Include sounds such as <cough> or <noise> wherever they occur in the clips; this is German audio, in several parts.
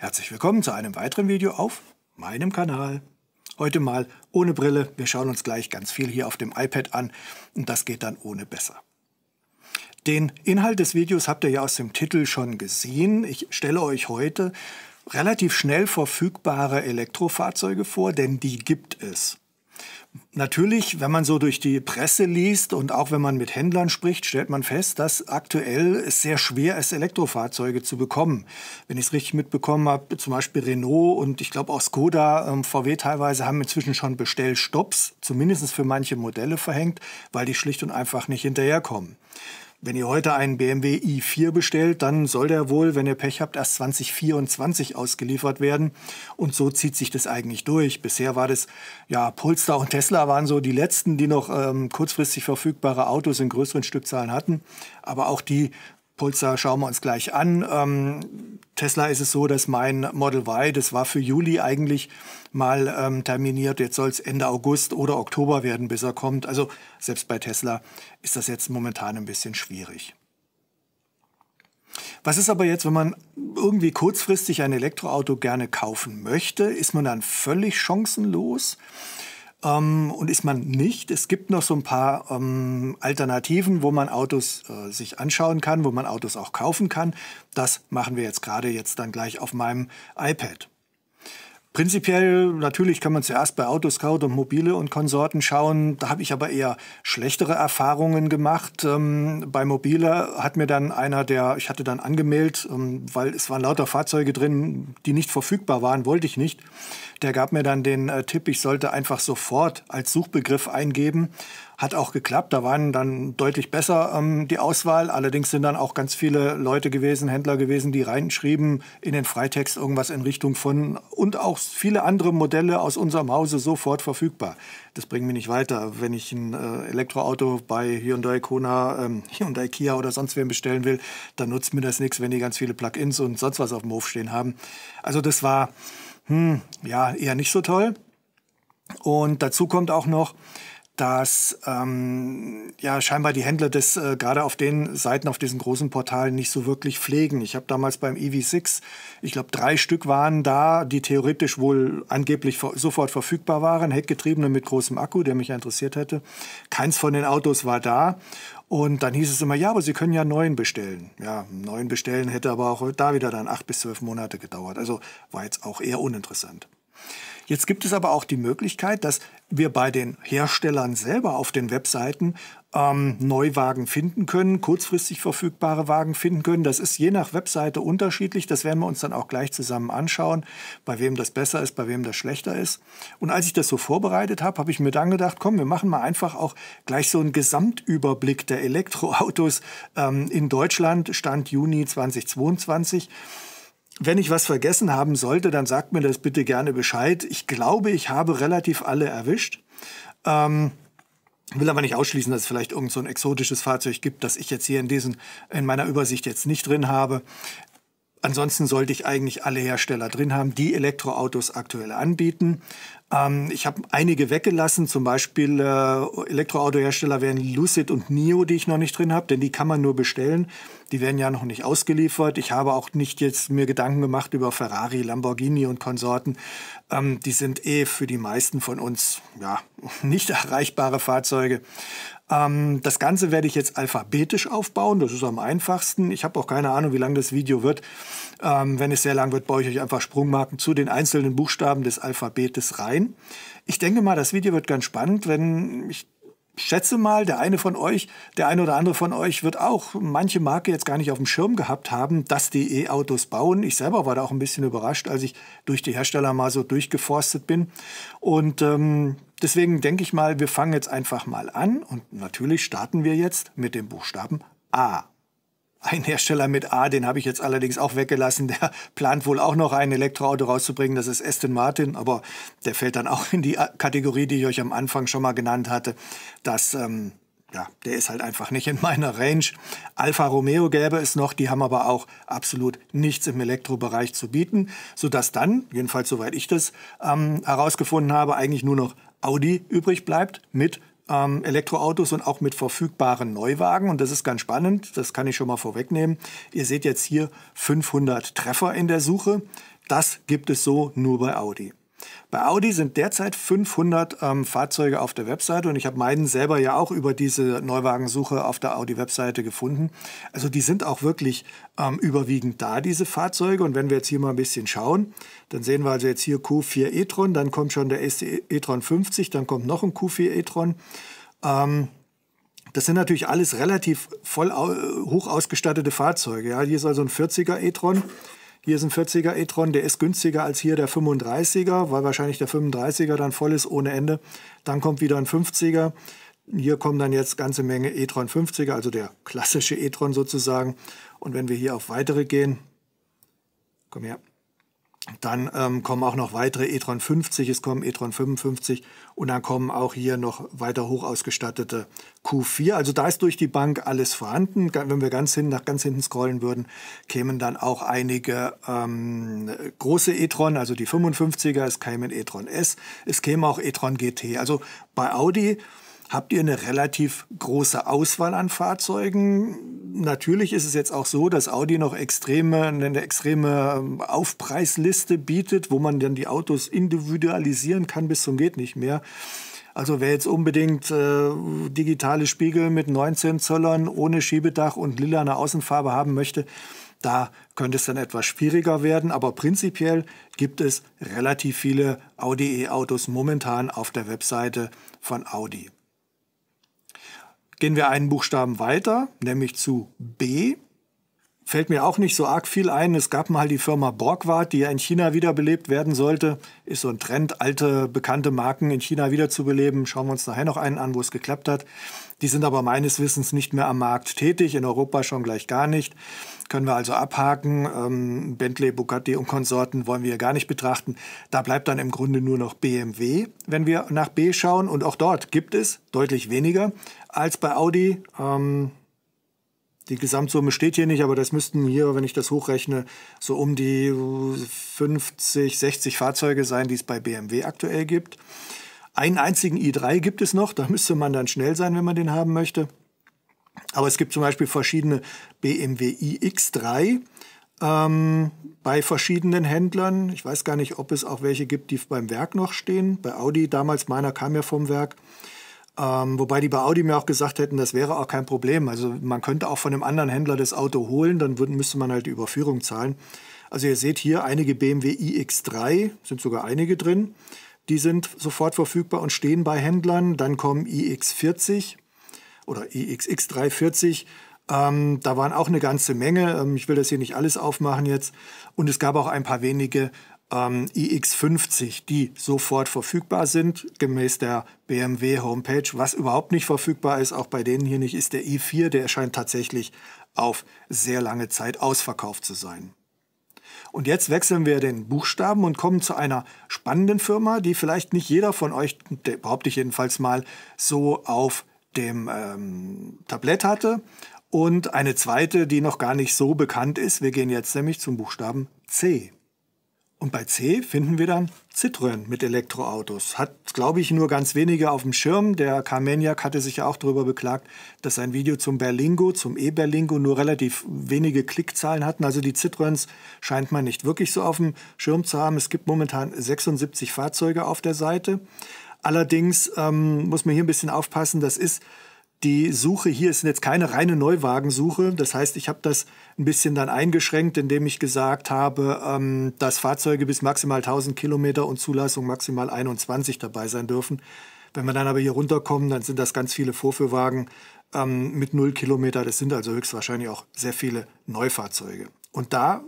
Herzlich willkommen zu einem weiteren Video auf meinem Kanal. Heute mal ohne Brille. Wir schauen uns gleich ganz viel hier auf dem iPad an und das geht dann ohne besser. Den Inhalt des Videos habt ihr ja aus dem Titel schon gesehen. Ich stelle euch heute relativ schnell verfügbare Elektrofahrzeuge vor, denn die gibt es. Natürlich, wenn man so durch die Presse liest und auch wenn man mit Händlern spricht, stellt man fest, dass aktuell es sehr schwer ist, Elektrofahrzeuge zu bekommen. Wenn ich es richtig mitbekommen habe, zum Beispiel Renault und ich glaube auch Skoda, ähm, VW teilweise haben inzwischen schon Bestellstopps, zumindest für manche Modelle verhängt, weil die schlicht und einfach nicht hinterherkommen. Wenn ihr heute einen BMW i4 bestellt, dann soll der wohl, wenn ihr Pech habt, erst 2024 ausgeliefert werden. Und so zieht sich das eigentlich durch. Bisher war das, ja, Polster und Tesla waren so die letzten, die noch ähm, kurzfristig verfügbare Autos in größeren Stückzahlen hatten. Aber auch die Polestar schauen wir uns gleich an. Ähm, Tesla ist es so, dass mein Model Y, das war für Juli eigentlich mal ähm, terminiert, jetzt soll es Ende August oder Oktober werden, bis er kommt. Also selbst bei Tesla ist das jetzt momentan ein bisschen schwierig. Was ist aber jetzt, wenn man irgendwie kurzfristig ein Elektroauto gerne kaufen möchte? Ist man dann völlig chancenlos? Ähm, und ist man nicht. Es gibt noch so ein paar ähm, Alternativen, wo man Autos äh, sich anschauen kann, wo man Autos auch kaufen kann. Das machen wir jetzt gerade jetzt dann gleich auf meinem iPad. Prinzipiell, natürlich kann man zuerst bei Autoscout und Mobile und Konsorten schauen. Da habe ich aber eher schlechtere Erfahrungen gemacht. Ähm, bei Mobile hat mir dann einer der, ich hatte dann angemeldet, ähm, weil es waren lauter Fahrzeuge drin, die nicht verfügbar waren, wollte ich nicht. Der gab mir dann den äh, Tipp, ich sollte einfach sofort als Suchbegriff eingeben hat auch geklappt. Da waren dann deutlich besser ähm, die Auswahl. Allerdings sind dann auch ganz viele Leute gewesen, Händler gewesen, die reinschrieben in den Freitext irgendwas in Richtung von und auch viele andere Modelle aus unserem Hause sofort verfügbar. Das bringt mich nicht weiter. Wenn ich ein äh, Elektroauto bei Hyundai Kona, ähm, <laughs> Hyundai Kia oder sonst wem bestellen will, dann nutzt mir das nichts, wenn die ganz viele Plugins und sonst was auf dem Hof stehen haben. Also das war hm, ja eher nicht so toll. Und dazu kommt auch noch, dass ähm, ja scheinbar die Händler das äh, gerade auf den Seiten, auf diesen großen Portalen nicht so wirklich pflegen. Ich habe damals beim EV6, ich glaube, drei Stück waren da, die theoretisch wohl angeblich sofort verfügbar waren, Heckgetriebene mit großem Akku, der mich ja interessiert hätte. Keins von den Autos war da. Und dann hieß es immer, ja, aber Sie können ja neuen bestellen. Ja, neuen bestellen hätte aber auch da wieder dann acht bis zwölf Monate gedauert. Also war jetzt auch eher uninteressant. Jetzt gibt es aber auch die Möglichkeit, dass wir bei den Herstellern selber auf den Webseiten ähm, Neuwagen finden können, kurzfristig verfügbare Wagen finden können. Das ist je nach Webseite unterschiedlich. Das werden wir uns dann auch gleich zusammen anschauen, bei wem das besser ist, bei wem das schlechter ist. Und als ich das so vorbereitet habe, habe ich mir dann gedacht, komm, wir machen mal einfach auch gleich so einen Gesamtüberblick der Elektroautos ähm, in Deutschland, Stand Juni 2022 wenn ich was vergessen haben sollte, dann sagt mir das bitte gerne Bescheid. Ich glaube, ich habe relativ alle erwischt. Ähm, will aber nicht ausschließen, dass es vielleicht irgend so ein exotisches Fahrzeug gibt, das ich jetzt hier in, diesen, in meiner Übersicht jetzt nicht drin habe. Ansonsten sollte ich eigentlich alle Hersteller drin haben, die Elektroautos aktuell anbieten. Ähm, ich habe einige weggelassen, zum Beispiel äh, Elektroautohersteller wären Lucid und NIO, die ich noch nicht drin habe, denn die kann man nur bestellen. Die werden ja noch nicht ausgeliefert. Ich habe auch nicht jetzt mir Gedanken gemacht über Ferrari, Lamborghini und Konsorten. Ähm, die sind eh für die meisten von uns ja, <laughs> nicht erreichbare Fahrzeuge. Ähm, das Ganze werde ich jetzt alphabetisch aufbauen. Das ist am einfachsten. Ich habe auch keine Ahnung, wie lang das Video wird. Ähm, wenn es sehr lang wird, baue ich euch einfach Sprungmarken zu den einzelnen Buchstaben des Alphabetes rein. Ich denke mal, das Video wird ganz spannend, wenn ich schätze mal, der eine von euch, der eine oder andere von euch wird auch manche Marke jetzt gar nicht auf dem Schirm gehabt haben, dass die E-Autos bauen. Ich selber war da auch ein bisschen überrascht, als ich durch die Hersteller mal so durchgeforstet bin. Und ähm, deswegen denke ich mal, wir fangen jetzt einfach mal an und natürlich starten wir jetzt mit dem Buchstaben A. Ein Hersteller mit A, den habe ich jetzt allerdings auch weggelassen, der plant wohl auch noch ein Elektroauto rauszubringen, das ist Aston Martin, aber der fällt dann auch in die Kategorie, die ich euch am Anfang schon mal genannt hatte. Das ähm, ja, der ist halt einfach nicht in meiner Range. Alfa Romeo gäbe es noch, die haben aber auch absolut nichts im Elektrobereich zu bieten, sodass dann, jedenfalls soweit ich das ähm, herausgefunden habe, eigentlich nur noch Audi übrig bleibt mit ähm, Elektroautos und auch mit verfügbaren Neuwagen. Und das ist ganz spannend, das kann ich schon mal vorwegnehmen. Ihr seht jetzt hier 500 Treffer in der Suche. Das gibt es so nur bei Audi. Bei Audi sind derzeit 500 ähm, Fahrzeuge auf der Webseite und ich habe meinen selber ja auch über diese Neuwagensuche auf der Audi-Webseite gefunden. Also die sind auch wirklich ähm, überwiegend da, diese Fahrzeuge. Und wenn wir jetzt hier mal ein bisschen schauen, dann sehen wir also jetzt hier Q4 e-tron, dann kommt schon der e-tron 50, dann kommt noch ein Q4 e-tron. Ähm, das sind natürlich alles relativ voll hoch ausgestattete Fahrzeuge. Ja. Hier ist also ein 40er e-tron. Hier ist ein 40er e-tron, der ist günstiger als hier der 35er, weil wahrscheinlich der 35er dann voll ist ohne Ende. Dann kommt wieder ein 50er. Hier kommen dann jetzt ganze Menge e-tron 50er, also der klassische e-tron sozusagen. Und wenn wir hier auf weitere gehen, komm her, dann ähm, kommen auch noch weitere e-tron 50, es kommen e-tron 55 und dann kommen auch hier noch weiter hoch ausgestattete Q4. Also da ist durch die Bank alles vorhanden. Wenn wir ganz hin, nach ganz hinten scrollen würden, kämen dann auch einige ähm, große e-tron, also die 55er, es kämen e-tron S, es käme auch e-tron GT. Also bei Audi habt ihr eine relativ große Auswahl an Fahrzeugen. Natürlich ist es jetzt auch so, dass Audi noch extreme, eine extreme ähm, Aufpreisliste bietet, wo man dann die Autos individualisieren kann bis zum geht nicht mehr. Also wer jetzt unbedingt äh, digitale Spiegel mit 19 Zöllern ohne Schiebedach und lila eine Außenfarbe haben möchte, da könnte es dann etwas schwieriger werden, aber prinzipiell gibt es relativ viele Audi E-Autos momentan auf der Webseite von Audi. Gehen wir einen Buchstaben weiter, nämlich zu B. Fällt mir auch nicht so arg viel ein. Es gab mal die Firma Borgward, die ja in China wiederbelebt werden sollte. Ist so ein Trend, alte, bekannte Marken in China wiederzubeleben. Schauen wir uns nachher noch einen an, wo es geklappt hat. Die sind aber meines Wissens nicht mehr am Markt tätig, in Europa schon gleich gar nicht. Können wir also abhaken. Ähm, Bentley, Bugatti und Konsorten wollen wir gar nicht betrachten. Da bleibt dann im Grunde nur noch BMW, wenn wir nach B schauen. Und auch dort gibt es deutlich weniger als bei Audi. Ähm, die Gesamtsumme steht hier nicht, aber das müssten hier, wenn ich das hochrechne, so um die 50, 60 Fahrzeuge sein, die es bei BMW aktuell gibt. Einen einzigen i3 gibt es noch, da müsste man dann schnell sein, wenn man den haben möchte. Aber es gibt zum Beispiel verschiedene BMW iX3 ähm, bei verschiedenen Händlern. Ich weiß gar nicht, ob es auch welche gibt, die beim Werk noch stehen. Bei Audi damals, meiner kam ja vom Werk. Ähm, wobei die bei Audi mir auch gesagt hätten, das wäre auch kein Problem. Also man könnte auch von einem anderen Händler das Auto holen, dann würden, müsste man halt die Überführung zahlen. Also ihr seht hier einige BMW iX3, sind sogar einige drin. Die sind sofort verfügbar und stehen bei Händlern. Dann kommen iX40 oder iXX340. Ähm, da waren auch eine ganze Menge. Ähm, ich will das hier nicht alles aufmachen jetzt. Und es gab auch ein paar wenige ähm, iX50, die sofort verfügbar sind, gemäß der BMW Homepage. Was überhaupt nicht verfügbar ist, auch bei denen hier nicht, ist der i4. Der erscheint tatsächlich auf sehr lange Zeit ausverkauft zu sein. Und jetzt wechseln wir den Buchstaben und kommen zu einer spannenden Firma, die vielleicht nicht jeder von euch, behaupte ich jedenfalls mal, so auf dem ähm, Tablett hatte. Und eine zweite, die noch gar nicht so bekannt ist. Wir gehen jetzt nämlich zum Buchstaben C. Und bei C finden wir dann Citroën mit Elektroautos. Hat, glaube ich, nur ganz wenige auf dem Schirm. Der Carmeniak hatte sich ja auch darüber beklagt, dass sein Video zum Berlingo, zum E-Berlingo, nur relativ wenige Klickzahlen hatten. Also die Citroëns scheint man nicht wirklich so auf dem Schirm zu haben. Es gibt momentan 76 Fahrzeuge auf der Seite. Allerdings ähm, muss man hier ein bisschen aufpassen. Das ist die Suche hier ist jetzt keine reine Neuwagensuche. Das heißt, ich habe das ein bisschen dann eingeschränkt, indem ich gesagt habe, ähm, dass Fahrzeuge bis maximal 1000 Kilometer und Zulassung maximal 21 dabei sein dürfen. Wenn wir dann aber hier runterkommen, dann sind das ganz viele Vorführwagen ähm, mit 0 Kilometer. Das sind also höchstwahrscheinlich auch sehr viele Neufahrzeuge. Und da,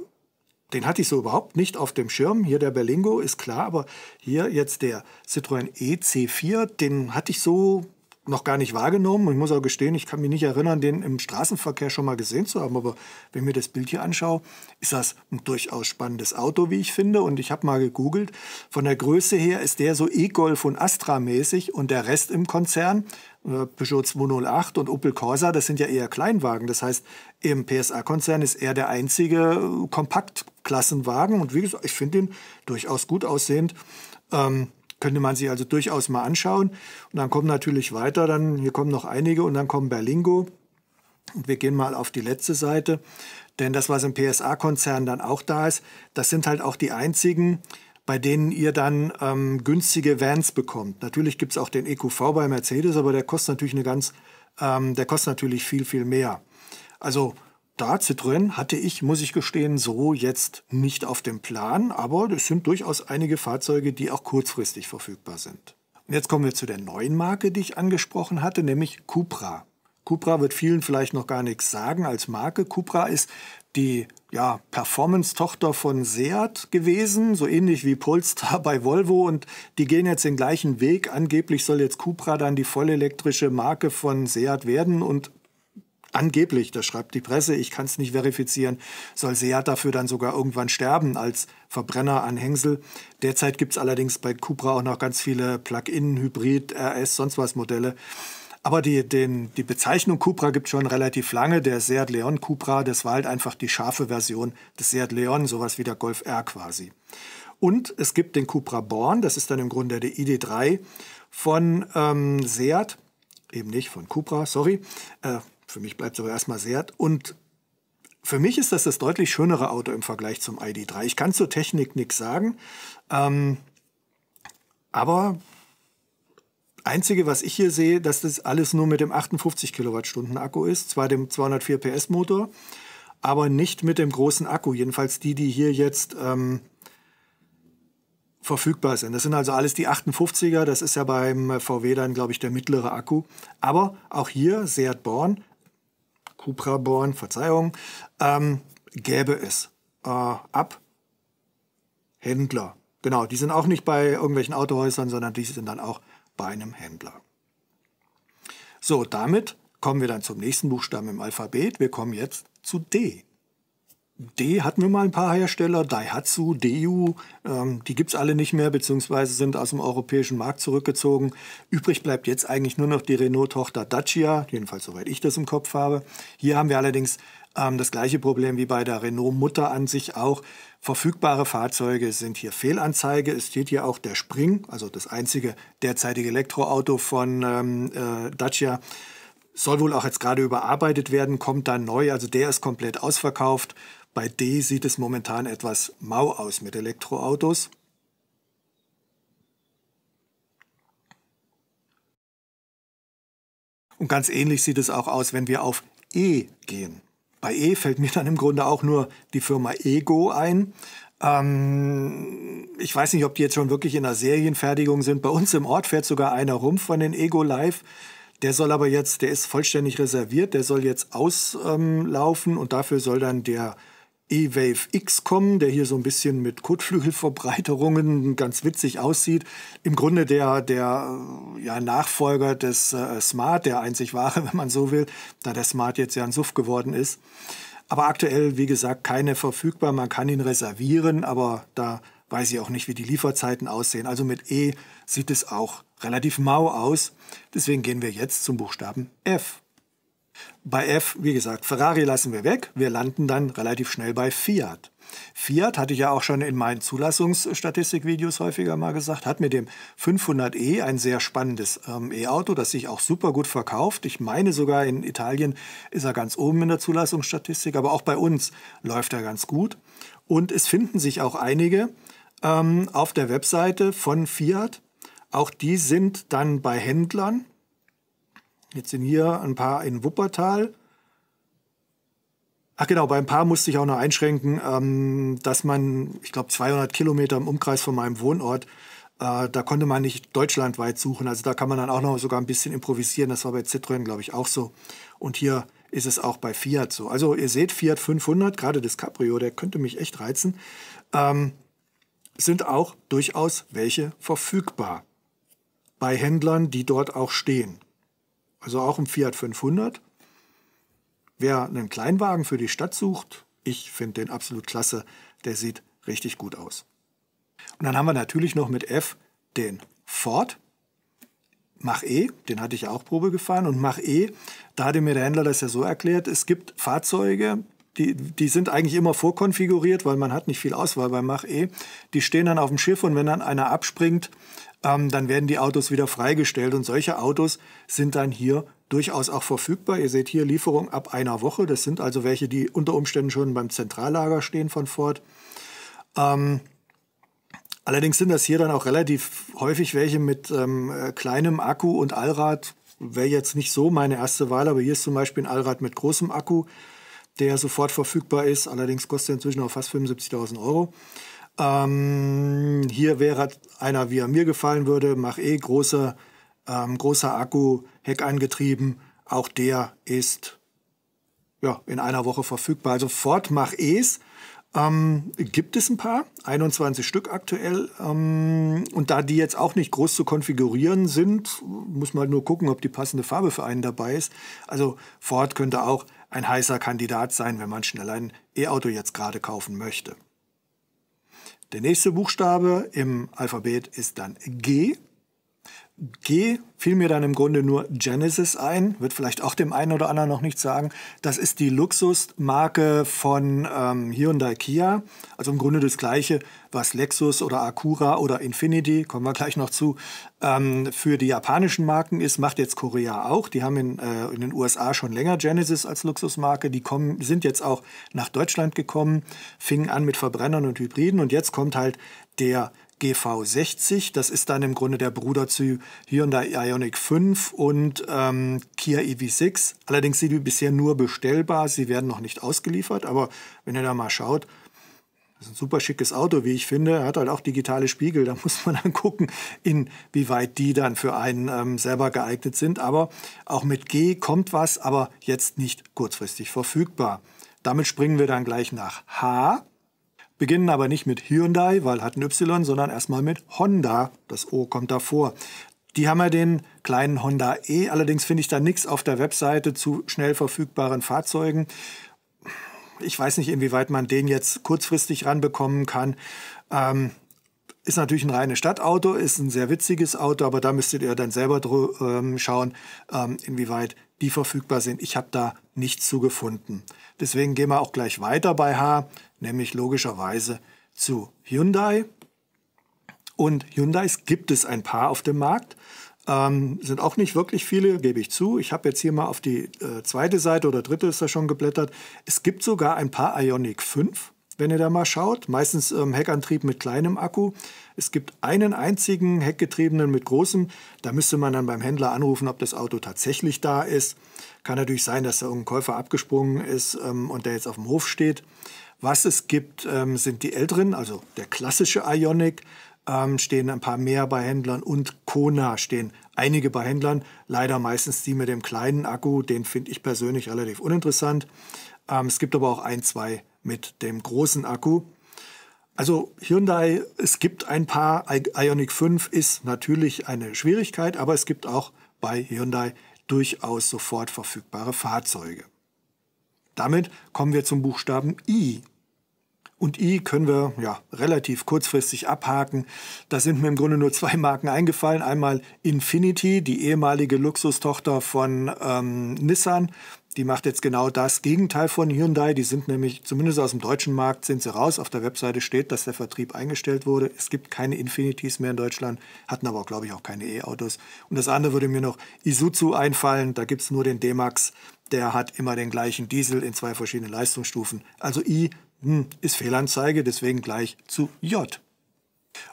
den hatte ich so überhaupt nicht auf dem Schirm. Hier der Berlingo ist klar, aber hier jetzt der Citroën EC4, den hatte ich so noch gar nicht wahrgenommen. ich muss auch gestehen, ich kann mich nicht erinnern, den im Straßenverkehr schon mal gesehen zu haben. Aber wenn ich mir das Bild hier anschaue, ist das ein durchaus spannendes Auto, wie ich finde. Und ich habe mal gegoogelt, von der Größe her ist der so E-Golf und Astra mäßig und der Rest im Konzern, äh, Peugeot 208 und Opel Corsa, das sind ja eher Kleinwagen. Das heißt, im PSA-Konzern ist er der einzige äh, Kompaktklassenwagen. Und wie gesagt, ich finde ihn durchaus gut aussehend. Ähm, könnte man sich also durchaus mal anschauen. Und dann kommen natürlich weiter, dann hier kommen noch einige und dann kommen Berlingo. Und wir gehen mal auf die letzte Seite. Denn das, was im PSA-Konzern dann auch da ist, das sind halt auch die einzigen, bei denen ihr dann ähm, günstige Vans bekommt. Natürlich gibt es auch den EQV bei Mercedes, aber der kostet natürlich eine ganz, ähm, der kostet natürlich viel, viel mehr. Also da Citroën hatte ich, muss ich gestehen, so jetzt nicht auf dem Plan, aber es sind durchaus einige Fahrzeuge, die auch kurzfristig verfügbar sind. Und jetzt kommen wir zu der neuen Marke, die ich angesprochen hatte, nämlich Cupra. Cupra wird vielen vielleicht noch gar nichts sagen als Marke. Cupra ist die ja, Performance-Tochter von Seat gewesen, so ähnlich wie Polestar <laughs> bei Volvo. Und die gehen jetzt den gleichen Weg. Angeblich soll jetzt Cupra dann die vollelektrische Marke von Seat werden und Angeblich, das schreibt die Presse, ich kann es nicht verifizieren, soll Seat dafür dann sogar irgendwann sterben als Verbrenner an Hängsel. Derzeit gibt es allerdings bei Cupra auch noch ganz viele Plug-in, Hybrid, RS, sonst was Modelle. Aber die, den, die Bezeichnung Cupra gibt schon relativ lange. Der Seat Leon Cupra, das war halt einfach die scharfe Version des Seat Leon, sowas wie der Golf R quasi. Und es gibt den Cupra Born, das ist dann im Grunde der ID3 von ähm, Seat, eben nicht von Cupra, sorry, äh, für mich bleibt es aber erstmal Seat. Und für mich ist das das deutlich schönere Auto im Vergleich zum ID3. Ich kann zur Technik nichts sagen. Ähm, aber Einzige, was ich hier sehe, dass das alles nur mit dem 58 Kilowattstunden Akku ist, zwar dem 204 PS Motor, aber nicht mit dem großen Akku. Jedenfalls die, die hier jetzt ähm, verfügbar sind. Das sind also alles die 58er. Das ist ja beim VW dann, glaube ich, der mittlere Akku. Aber auch hier Seat Born Kupraborn, Verzeihung, ähm, gäbe es. Äh, ab Händler. Genau, die sind auch nicht bei irgendwelchen Autohäusern, sondern die sind dann auch bei einem Händler. So, damit kommen wir dann zum nächsten Buchstaben im Alphabet. Wir kommen jetzt zu D. D hatten wir mal ein paar Hersteller, Daihatsu, Deu, ähm, die gibt es alle nicht mehr, beziehungsweise sind aus dem europäischen Markt zurückgezogen. Übrig bleibt jetzt eigentlich nur noch die Renault-Tochter Dacia, jedenfalls soweit ich das im Kopf habe. Hier haben wir allerdings ähm, das gleiche Problem wie bei der Renault-Mutter an sich auch. Verfügbare Fahrzeuge sind hier Fehlanzeige. Es steht hier auch der Spring, also das einzige derzeitige Elektroauto von ähm, äh, Dacia soll wohl auch jetzt gerade überarbeitet werden, kommt dann neu, also der ist komplett ausverkauft. Bei D sieht es momentan etwas mau aus mit Elektroautos. Und ganz ähnlich sieht es auch aus, wenn wir auf E gehen. Bei E fällt mir dann im Grunde auch nur die Firma Ego ein. Ähm, ich weiß nicht, ob die jetzt schon wirklich in der Serienfertigung sind. Bei uns im Ort fährt sogar einer rum von den Ego Live. Der soll aber jetzt, der ist vollständig reserviert, der soll jetzt auslaufen ähm, und dafür soll dann der E-Wave X kommen, der hier so ein bisschen mit Kotflügelverbreiterungen ganz witzig aussieht. Im Grunde der, der äh, ja, Nachfolger des äh, Smart, der einzig wahre, <laughs> wenn man so will, da der Smart jetzt ja ein Suff geworden ist. Aber aktuell, wie gesagt, keine verfügbar. Man kann ihn reservieren, aber da weiß ich auch nicht, wie die Lieferzeiten aussehen. Also mit E sieht es auch relativ mau aus. Deswegen gehen wir jetzt zum Buchstaben F. Bei F, wie gesagt, Ferrari lassen wir weg. Wir landen dann relativ schnell bei Fiat. Fiat, hatte ich ja auch schon in meinen Zulassungsstatistikvideos häufiger mal gesagt, hat mit dem 500e ein sehr spannendes ähm, E-Auto, das sich auch super gut verkauft. Ich meine sogar in Italien ist er ganz oben in der Zulassungsstatistik, aber auch bei uns läuft er ganz gut. Und es finden sich auch einige ähm, auf der Webseite von Fiat. Auch die sind dann bei Händlern Jetzt sind hier ein paar in Wuppertal. Ach genau, bei ein paar musste ich auch noch einschränken, ähm, dass man, ich glaube, 200 Kilometer im Umkreis von meinem Wohnort, äh, da konnte man nicht deutschlandweit suchen. Also da kann man dann auch noch sogar ein bisschen improvisieren. Das war bei Citroën, glaube ich, auch so. Und hier ist es auch bei Fiat so. Also ihr seht, Fiat 500, gerade das Cabrio, der könnte mich echt reizen, ähm, sind auch durchaus welche verfügbar bei Händlern, die dort auch stehen also auch im Fiat 500. Wer einen Kleinwagen für die Stadt sucht, ich finde den absolut klasse, der sieht richtig gut aus. Und dann haben wir natürlich noch mit F den Ford. Mach E, den hatte ich ja auch Probe gefahren. Und Mach E, da hatte mir der Händler das ja so erklärt, es gibt Fahrzeuge, die, die sind eigentlich immer vorkonfiguriert, weil man hat nicht viel Auswahl bei Mach E. Die stehen dann auf dem Schiff und wenn dann einer abspringt, ähm, dann werden die Autos wieder freigestellt. Und solche Autos sind dann hier durchaus auch verfügbar. Ihr seht hier Lieferung ab einer Woche. Das sind also welche, die unter Umständen schon beim Zentrallager stehen von Ford. Ähm, allerdings sind das hier dann auch relativ häufig welche mit ähm, äh, kleinem Akku und Allrad. Wäre jetzt nicht so meine erste Wahl, aber hier ist zum Beispiel ein Allrad mit großem Akku, der sofort verfügbar ist. Allerdings kostet er inzwischen auch fast 75.000 Euro. Ähm, hier wäre einer, wie er mir gefallen würde, mach eh große, ähm, großer Akku, Heck angetrieben. Auch der ist ja, in einer Woche verfügbar. Also Ford Mach E's ähm, gibt es ein paar, 21 Stück aktuell. Ähm, und da die jetzt auch nicht groß zu konfigurieren sind, muss man halt nur gucken, ob die passende Farbe für einen dabei ist. Also Ford könnte auch ein heißer Kandidat sein, wenn man schnell ein E-Auto jetzt gerade kaufen möchte. Der nächste Buchstabe im Alphabet ist dann G. G fiel mir dann im Grunde nur Genesis ein, wird vielleicht auch dem einen oder anderen noch nicht sagen. Das ist die Luxusmarke von ähm, Hyundai Kia. Also im Grunde das gleiche, was Lexus oder Acura oder Infinity, kommen wir gleich noch zu, ähm, für die japanischen Marken ist, macht jetzt Korea auch. Die haben in, äh, in den USA schon länger Genesis als Luxusmarke. Die kommen, sind jetzt auch nach Deutschland gekommen, fingen an mit Verbrennern und Hybriden und jetzt kommt halt der GV60. Das ist dann im Grunde der Bruder zu Hyundai Ioniq 5 und ähm, Kia EV6. Allerdings sind die bisher nur bestellbar. Sie werden noch nicht ausgeliefert. Aber wenn ihr da mal schaut, das ist ein super schickes Auto, wie ich finde. Er hat halt auch digitale Spiegel. Da <laughs> muss man dann gucken, inwieweit die dann für einen ähm, selber geeignet sind. Aber auch mit G kommt was, aber jetzt nicht kurzfristig verfügbar. Damit springen wir dann gleich nach H beginnen aber nicht mit Hyundai, weil hat ein Y, sondern erstmal mit Honda. Das O kommt davor. Die haben ja den kleinen Honda E, allerdings finde ich da nichts auf der Webseite zu schnell verfügbaren Fahrzeugen. Ich weiß nicht, inwieweit man den jetzt kurzfristig ranbekommen kann. Ähm, ist natürlich ein reines Stadtauto, ist ein sehr witziges Auto, aber da müsstet ihr dann selber ähm, schauen, ähm, inwieweit die verfügbar sind. Ich habe da nichts zu gefunden. Deswegen gehen wir auch gleich weiter bei H, nämlich logischerweise zu Hyundai. Und Hyundais gibt es ein paar auf dem Markt. Ähm, sind auch nicht wirklich viele, gebe ich zu. Ich habe jetzt hier mal auf die äh, zweite Seite oder dritte ist da schon geblättert. Es gibt sogar ein paar Ionic 5 wenn ihr da mal schaut. Meistens ähm, Heckantrieb mit kleinem Akku. Es gibt einen einzigen Heckgetriebenen mit großem. Da müsste man dann beim Händler anrufen, ob das Auto tatsächlich da ist. Kann natürlich sein, dass da irgendein Käufer abgesprungen ist ähm, und der jetzt auf dem Hof steht. Was es gibt, ähm, sind die älteren, also der klassische Ionic, ähm, stehen ein paar mehr bei Händlern und Kona stehen einige bei Händlern. Leider meistens die mit dem kleinen Akku, den finde ich persönlich relativ uninteressant. Ähm, es gibt aber auch ein, zwei mit dem großen Akku. Also Hyundai, es gibt ein paar, Ionic 5 ist natürlich eine Schwierigkeit, aber es gibt auch bei Hyundai durchaus sofort verfügbare Fahrzeuge. Damit kommen wir zum Buchstaben I. Und I können wir ja, relativ kurzfristig abhaken. Da sind mir im Grunde nur zwei Marken eingefallen. Einmal Infinity, die ehemalige Luxustochter von ähm, Nissan, die macht jetzt genau das Gegenteil von Hyundai. Die sind nämlich, zumindest aus dem deutschen Markt, sind sie raus. Auf der Webseite steht, dass der Vertrieb eingestellt wurde. Es gibt keine Infinities mehr in Deutschland, hatten aber, auch, glaube ich, auch keine E-Autos. Und das andere würde mir noch Isuzu einfallen. Da gibt es nur den D-Max. Der hat immer den gleichen Diesel in zwei verschiedenen Leistungsstufen. Also I hm, ist Fehlanzeige, deswegen gleich zu J.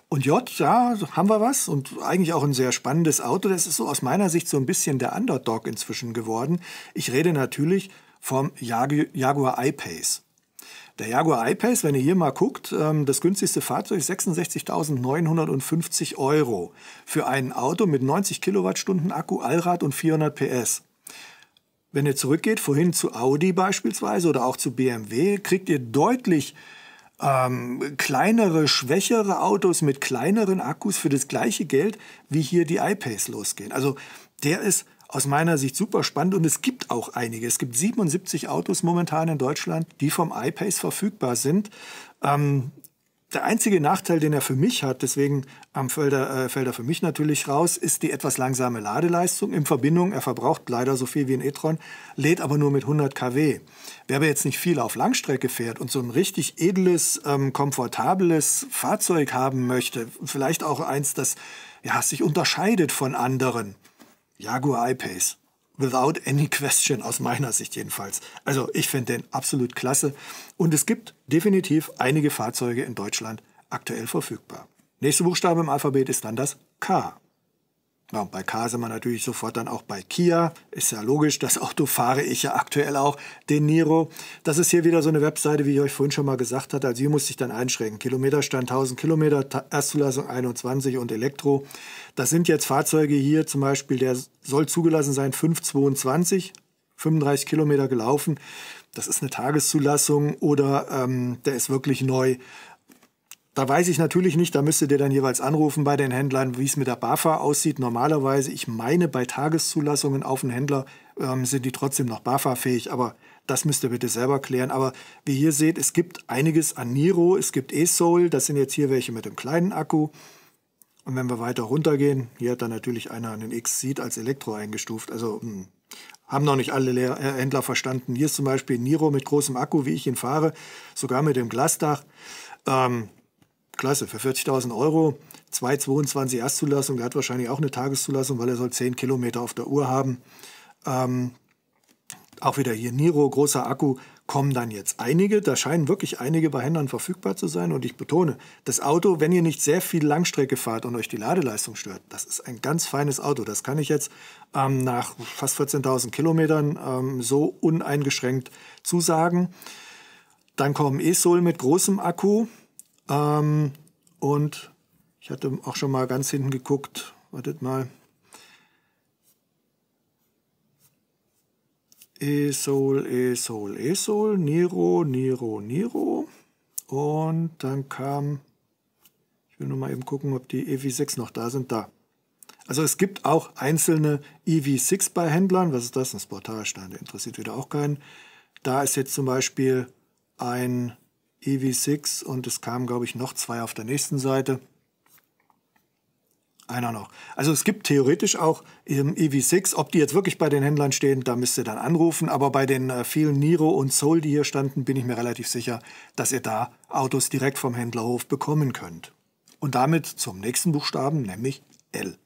Und J, ja, haben wir was und eigentlich auch ein sehr spannendes Auto. Das ist so aus meiner Sicht so ein bisschen der Underdog inzwischen geworden. Ich rede natürlich vom Jag Jaguar I-Pace. Der Jaguar I-Pace, wenn ihr hier mal guckt, ähm, das günstigste Fahrzeug 66.950 Euro für ein Auto mit 90 Kilowattstunden Akku, Allrad und 400 PS. Wenn ihr zurückgeht, vorhin zu Audi beispielsweise oder auch zu BMW, kriegt ihr deutlich ähm, kleinere, schwächere Autos mit kleineren Akkus für das gleiche Geld, wie hier die iPace losgehen. Also der ist aus meiner Sicht super spannend und es gibt auch einige. Es gibt 77 Autos momentan in Deutschland, die vom iPace verfügbar sind. Ähm, der einzige Nachteil, den er für mich hat, deswegen am Felder, äh, Felder für mich natürlich raus, ist die etwas langsame Ladeleistung. In Verbindung, er verbraucht leider so viel wie ein e-tron, lädt aber nur mit 100 kW. Wer aber jetzt nicht viel auf Langstrecke fährt und so ein richtig edles, ähm, komfortables Fahrzeug haben möchte, vielleicht auch eins, das ja, sich unterscheidet von anderen, Jaguar I-Pace without any question, aus meiner Sicht jedenfalls. Also ich finde den absolut klasse. Und es gibt definitiv einige Fahrzeuge in Deutschland aktuell verfügbar. Nächster Buchstabe im Alphabet ist dann das K. Ja, bei K sind wir natürlich sofort dann auch bei Kia. Ist ja logisch, das Auto fahre ich ja aktuell auch. Den Niro. Das ist hier wieder so eine Webseite, wie ich euch vorhin schon mal gesagt hatte. Also hier muss ich dann einschränken. Kilometerstand 1000 Kilometer, Erstzulassung 21 und Elektro. Das sind jetzt Fahrzeuge hier zum Beispiel, der soll zugelassen sein 522, 35 Kilometer gelaufen. Das ist eine Tageszulassung oder ähm, der ist wirklich neu. Da weiß ich natürlich nicht, da müsstet ihr dann jeweils anrufen bei den Händlern, wie es mit der BAFA aussieht. Normalerweise, ich meine, bei Tageszulassungen auf den Händler ähm, sind die trotzdem noch BAFA-fähig, aber das müsst ihr bitte selber klären. Aber wie ihr seht, es gibt einiges an Niro, es gibt E-Soul, das sind jetzt hier welche mit dem kleinen Akku. Und wenn wir weiter runtergehen, hier hat dann natürlich einer einen X-Seed als Elektro eingestuft. Also mh, hm, haben noch nicht alle Lehr äh, Händler verstanden. Hier ist zum Beispiel Niro mit großem Akku, wie ich ihn fahre, sogar mit dem Glasdach. Ähm, Klasse, für 40.000 Euro, 222 Erstzulassung, der hat wahrscheinlich auch eine Tageszulassung, weil er soll 10 Kilometer auf der Uhr haben. Ähm, auch wieder hier Niro, großer Akku, kommen dann jetzt einige. Da scheinen wirklich einige bei Händlern verfügbar zu sein. Und ich betone, das Auto, wenn ihr nicht sehr viel Langstrecke fahrt und euch die Ladeleistung stört, das ist ein ganz feines Auto. Das kann ich jetzt ähm, nach fast 14.000 Kilometern ähm, so uneingeschränkt zusagen. Dann kommen E-Soul mit großem Akku. Ähm, und ich hatte auch schon mal ganz hinten geguckt. Wartet mal. E-Soul, E-Soul, E-Soul, Niro, Niro, Niro. Und dann kam, ich will nur mal eben gucken, ob die EV6 noch da sind. Da. Also es gibt auch einzelne EV6 bei Händlern. Was ist das? Ein Sportalstein, der interessiert wieder auch keinen. Da ist jetzt zum Beispiel ein EV6 und es kamen, glaube ich, noch zwei auf der nächsten Seite. Einer noch. Also es gibt theoretisch auch im EV6, ob die jetzt wirklich bei den Händlern stehen, da müsst ihr dann anrufen. Aber bei den äh, vielen Niro und Soul, die hier standen, bin ich mir relativ sicher, dass ihr da Autos direkt vom Händlerhof bekommen könnt. Und damit zum nächsten Buchstaben, nämlich L.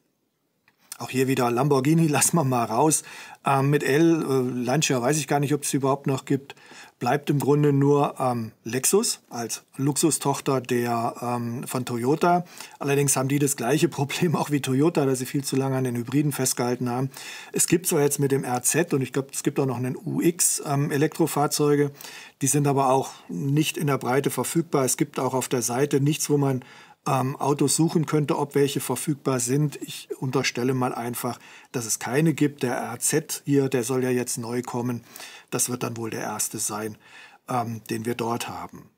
Auch hier wieder Lamborghini, <laughs> lassen wir mal raus. Ähm, mit L, äh, Lancia weiß ich gar nicht, ob es überhaupt noch gibt. Bleibt im Grunde nur ähm, Lexus als Luxustochter der, ähm, von Toyota. Allerdings haben die das gleiche <laughs> Problem auch wie Toyota, dass sie viel zu lange an den Hybriden festgehalten haben. Es gibt zwar jetzt mit dem RZ und ich glaube, es gibt auch noch einen UX ähm, Elektrofahrzeuge. Die sind aber auch nicht in der Breite verfügbar. Es gibt auch auf der Seite nichts, wo man ähm, Autos suchen könnte, ob welche verfügbar sind. Ich unterstelle mal einfach, dass es keine gibt. Der RZ hier, der soll ja jetzt neu kommen. Das wird dann wohl der erste sein, ähm, den wir dort haben.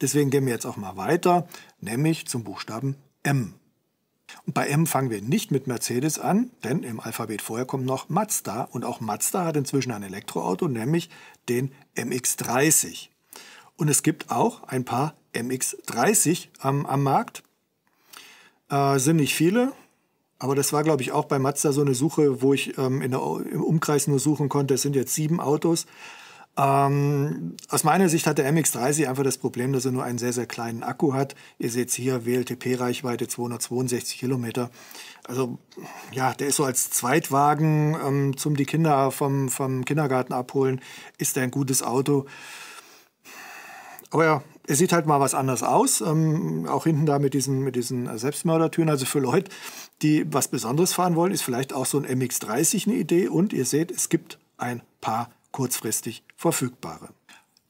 Deswegen gehen wir jetzt auch mal weiter, nämlich zum Buchstaben M. Und bei M fangen wir nicht mit Mercedes an, denn im Alphabet vorher kommt noch Mazda und auch Mazda hat inzwischen ein Elektroauto, nämlich den MX30. Und es gibt auch ein paar MX30 am, am Markt. Äh, sind nicht viele, aber das war, glaube ich, auch bei Mazda so eine Suche, wo ich ähm, der, im Umkreis nur suchen konnte. Es sind jetzt sieben Autos. Ähm, aus meiner Sicht hat der MX30 einfach das Problem, dass er nur einen sehr, sehr kleinen Akku hat. Ihr seht hier WLTP-Reichweite 262 Kilometer. Also ja, der ist so als Zweitwagen ähm, zum die Kinder vom, vom Kindergarten abholen, ist er ein gutes Auto aber ja, es sieht halt mal was anders aus. Ähm, auch hinten da mit diesen, mit diesen äh, Selbstmördertüren. Also für Leute, die was Besonderes fahren wollen, ist vielleicht auch so ein MX30 eine Idee. Und ihr seht, es gibt ein paar kurzfristig verfügbare.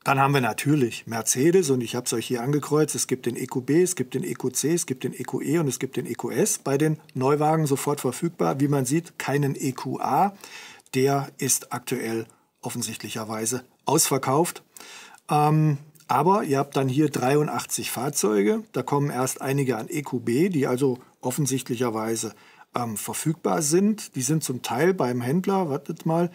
Dann haben wir natürlich Mercedes und ich habe es euch hier angekreuzt. Es gibt den EQB, es gibt den EQC, es gibt den EQE e und es gibt den EQS. Bei den Neuwagen sofort verfügbar. Wie man sieht, keinen EQA. Der ist aktuell offensichtlicherweise ausverkauft. Ähm, aber ihr habt dann hier 83 Fahrzeuge. Da kommen erst einige an EQB, die also offensichtlicherweise ähm, verfügbar sind. Die sind zum Teil beim Händler, wartet mal.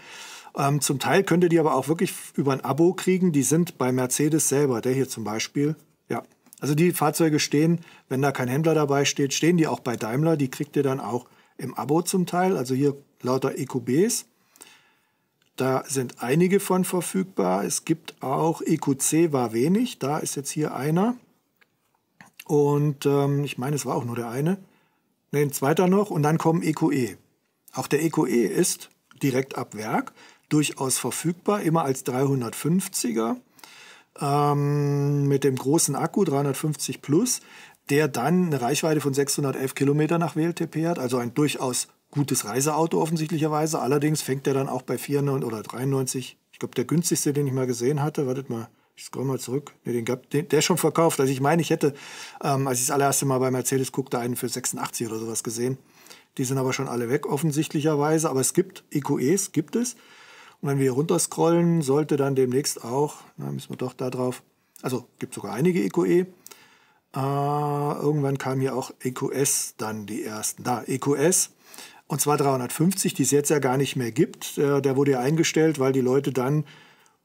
Ähm, zum Teil könnt ihr die aber auch wirklich über ein Abo kriegen. Die sind bei Mercedes selber, der hier zum Beispiel. Ja, also die Fahrzeuge stehen, wenn da kein Händler dabei steht, stehen die auch bei Daimler. Die kriegt ihr dann auch im Abo zum Teil. Also hier lauter EQBs. Da sind einige von verfügbar. Es gibt auch EQC war wenig. Da ist jetzt hier einer. Und ähm, ich meine, es war auch nur der eine. Ne, ein zweiter noch. Und dann kommen EQE. E. Auch der EQE e ist direkt ab Werk durchaus verfügbar, immer als 350er ähm, mit dem großen Akku 350 Plus, der dann eine Reichweite von 611 Kilometer nach WLTP hat, also ein durchaus gutes Reiseauto offensichtlicherweise. Allerdings fängt er dann auch bei 94 oder 93. Ich glaube, der günstigste, den ich mal gesehen hatte, wartet mal, ich scroll mal zurück. Nee, den gab, den, der ist schon verkauft. Also ich meine, ich hätte, ähm, als ich das allererste Mal bei Mercedes guckte, einen für 86 oder sowas gesehen. Die sind aber schon alle weg, offensichtlicherweise. Aber es gibt EQEs, gibt es. Und wenn wir hier runterscrollen, sollte dann demnächst auch, na, müssen wir doch da drauf, also gibt sogar einige EQE. E. Äh, irgendwann kamen hier auch EQS dann die ersten. Da, EQS und zwar 350, die es jetzt ja gar nicht mehr gibt. Äh, der wurde ja eingestellt, weil die Leute dann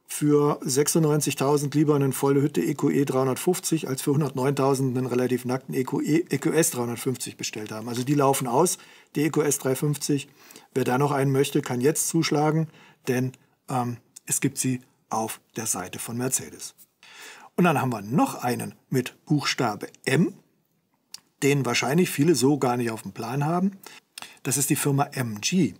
für 96.000 lieber eine volle Hütte EQE 350 e als für 109.000 einen relativ nackten EQE, EQS 350 bestellt haben. Also die laufen aus, die EQS 350. Wer da noch einen möchte, kann jetzt zuschlagen, denn ähm, es gibt sie auf der Seite von Mercedes. Und dann haben wir noch einen mit Buchstabe M, den wahrscheinlich viele so gar nicht auf dem Plan haben. Das ist die Firma MG.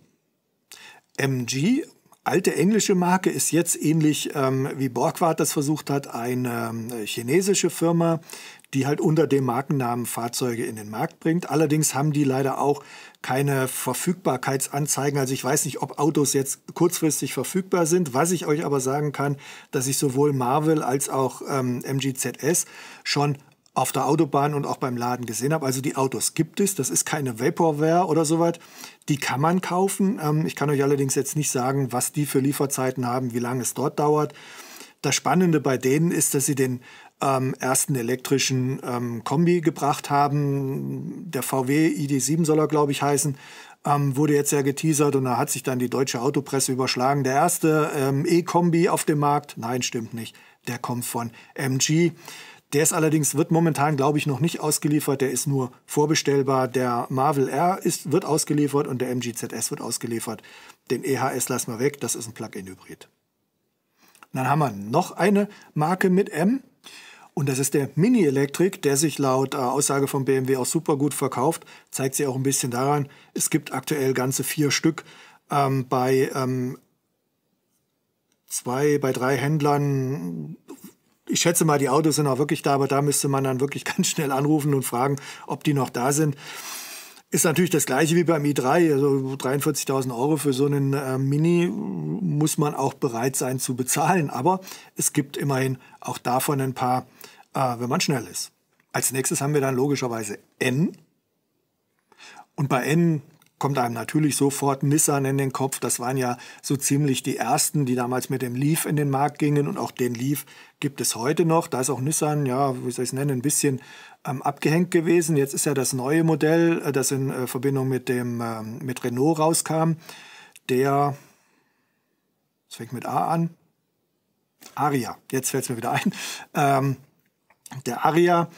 MG, alte englische Marke, ist jetzt ähnlich ähm, wie Borgward das versucht hat, eine äh, chinesische Firma, die halt unter dem Markennamen Fahrzeuge in den Markt bringt. Allerdings haben die leider auch keine Verfügbarkeitsanzeigen. Also ich weiß nicht, ob Autos jetzt kurzfristig verfügbar sind. Was ich euch aber sagen kann, dass ich sowohl Marvel als auch ähm, MGZS schon auf der Autobahn und auch beim Laden gesehen habe. Also die Autos gibt es, das ist keine Vaporware oder sowas. Die kann man kaufen. Ähm, ich kann euch allerdings jetzt nicht sagen, was die für Lieferzeiten haben, wie lange es dort dauert. Das Spannende bei denen ist, dass sie den ähm, ersten elektrischen ähm, Kombi gebracht haben. Der VW ID7 soll er, glaube ich, heißen. Ähm, wurde jetzt ja geteasert und da hat sich dann die deutsche Autopresse überschlagen. Der erste ähm, E-Kombi auf dem Markt, nein, stimmt nicht, der kommt von MG. Der ist allerdings, wird momentan, glaube ich, noch nicht ausgeliefert. Der ist nur vorbestellbar. Der Marvel R ist, wird ausgeliefert und der MGZS wird ausgeliefert. Den EHS lassen wir weg. Das ist ein Plug-in-Hybrid. Dann haben wir noch eine Marke mit M. Und das ist der Mini Electric, der sich laut äh, Aussage von BMW auch super gut verkauft. Zeigt sich auch ein bisschen daran, es gibt aktuell ganze vier Stück ähm, bei ähm, zwei, bei drei Händlern ich schätze mal, die Autos sind auch wirklich da, aber da müsste man dann wirklich <laughs> ganz schnell anrufen und fragen, ob die noch da sind. Ist natürlich das gleiche wie beim i3, also 43.000 Euro für so einen äh, Mini muss man auch bereit sein zu bezahlen. Aber es gibt immerhin auch davon ein paar, äh, wenn man schnell ist. Als nächstes haben wir dann logischerweise N. Und bei N kommt einem natürlich sofort Nissan in den Kopf. Das waren ja so ziemlich die ersten, die damals mit dem Leaf in den Markt gingen und auch den Leaf gibt es heute noch. Da ist auch Nissan, ja, wie soll ich es nennen, ein bisschen ähm, abgehängt gewesen. Jetzt ist ja das neue Modell, äh, das in äh, Verbindung mit dem ähm, mit Renault rauskam, der das fängt mit A an. Aria, jetzt fällt es mir wieder ein. Ähm, der Aria,